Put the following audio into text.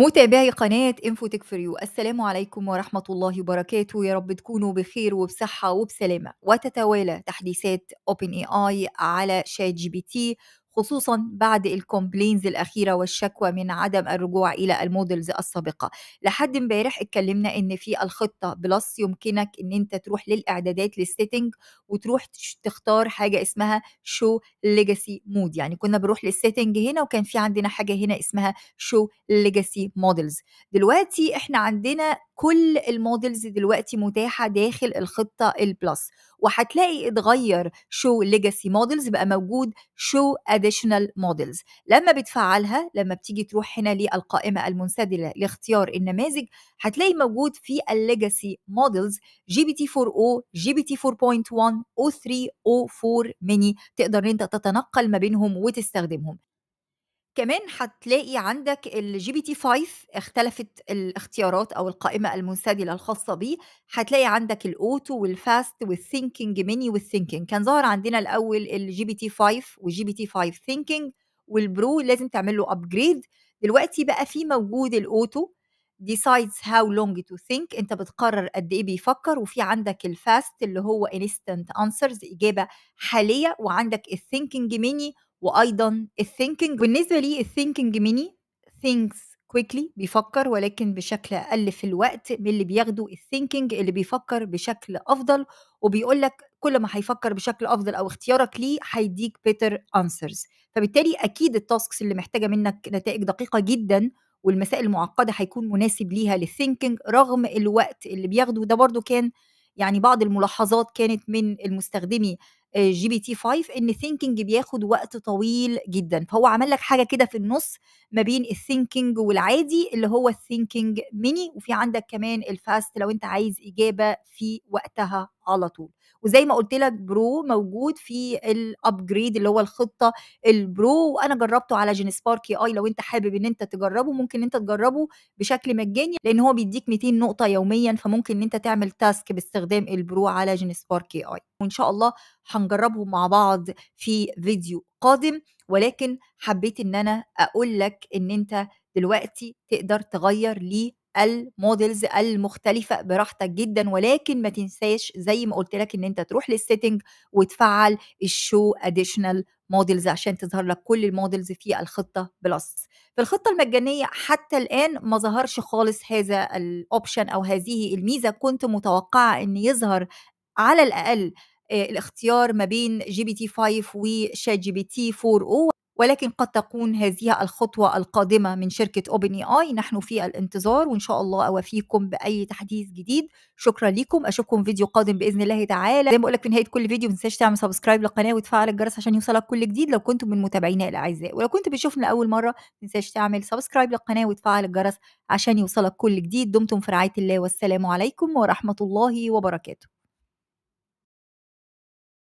متابعي قناة انفو فور يو السلام عليكم ورحمة الله وبركاته يا رب تكونوا بخير وبصحة وبسلامة وتتوالى تحديثات اوبن اي اي على شات جي بي تي خصوصا بعد الكومبلينز الأخيرة والشكوى من عدم الرجوع إلى المودلز السابقة لحد امبارح اتكلمنا إن في الخطة بلس يمكنك إن أنت تروح للإعدادات للسيتنج وتروح تختار حاجة اسمها شو ليجاسي مود يعني كنا بنروح للسيتنج هنا وكان في عندنا حاجة هنا اسمها شو ليجاسي مودلز دلوقتي احنا عندنا كل المودلز دلوقتي متاحة داخل الخطة البلس وهتلاقي اتغير شو ليجاسي مودلز بقى موجود شو أداة الكونديشنال موديلز لما بتفعلها لما بتيجي تروح هنا للقائمه المنسدله لاختيار النماذج هتلاقي موجود في الليجاسي موديلز جي بي تي 4 او جي بي تي 4.1 او 3 او 4 ميني تقدر انت تتنقل ما بينهم وتستخدمهم كمان هتلاقي عندك الجي بي تي 5 اختلفت الاختيارات او القائمه المنسدله الخاصه بيه هتلاقي عندك الاوتو والفاست والثينكينج ميني والثينكينج كان ظاهر عندنا الاول الجي بي تي 5 والجي بي تي 5 ثينكينج والبرو لازم تعمل له ابجريد دلوقتي بقى في موجود الاوتو decides how long to think انت بتقرر قد ايه بيفكر وفي عندك الفاست اللي هو instant answers اجابه حاليه وعندك الثينكينج ميني وايضا الثينكينج بالنسبه لي الثينكينج ميني ثينكس كويكلي بيفكر ولكن بشكل اقل في الوقت من اللي بياخده الثينكينج اللي بيفكر بشكل افضل وبيقول لك كل ما هيفكر بشكل افضل او اختيارك ليه هيديك بيتر انسرز فبالتالي اكيد التاسكس اللي محتاجه منك نتائج دقيقه جدا والمسائل المعقده هيكون مناسب ليها للثينكينج رغم الوقت اللي بياخده ده برضو كان يعني بعض الملاحظات كانت من المستخدمي جي بي تي 5 ان ثينكينج بياخد وقت طويل جدا فهو عمل لك حاجه كده في النص ما بين الثينكينج والعادي اللي هو الثينكينج ميني وفي عندك كمان الفاست لو انت عايز اجابه في وقتها على طول وزي ما قلت لك برو موجود في الابجريد اللي هو الخطه البرو وانا جربته على جين سبارك اي لو انت حابب ان انت تجربه ممكن انت تجربه بشكل مجاني لان هو بيديك 200 نقطه يوميا فممكن ان انت تعمل تاسك باستخدام البرو على جين سبارك اي وان شاء الله هنجربه مع بعض في فيديو قادم ولكن حبيت ان انا اقول لك ان انت دلوقتي تقدر تغير لي المودلز المختلفة براحتك جدا ولكن ما تنساش زي ما قلت لك ان انت تروح للسيتنج وتفعل الشو اديشنال مودلز عشان تظهر لك كل المودلز في الخطة بلس في الخطة المجانية حتى الآن ما ظهرش خالص هذا الأوبشن أو هذه الميزة كنت متوقعة أن يظهر على الاقل آه، الاختيار ما بين جي بي تي 5 وشات جي بي تي 4 او ولكن قد تكون هذه الخطوة القادمة من شركة أوبن اي آي نحن في الانتظار وإن شاء الله أوافيكم بأي تحديث جديد شكرا لكم أشوفكم فيديو قادم بإذن الله تعالى زي ما لك في نهاية كل فيديو تنساش تعمل سبسكرايب للقناة وتفعل الجرس عشان يوصلك كل جديد لو كنتم من متابعينا الأعزاء ولو كنت بتشوفنا لأول مرة تنساش تعمل سبسكرايب للقناة وتفعل الجرس عشان يوصلك كل جديد دمتم في رعاية الله والسلام عليكم ورحمة الله وبركاته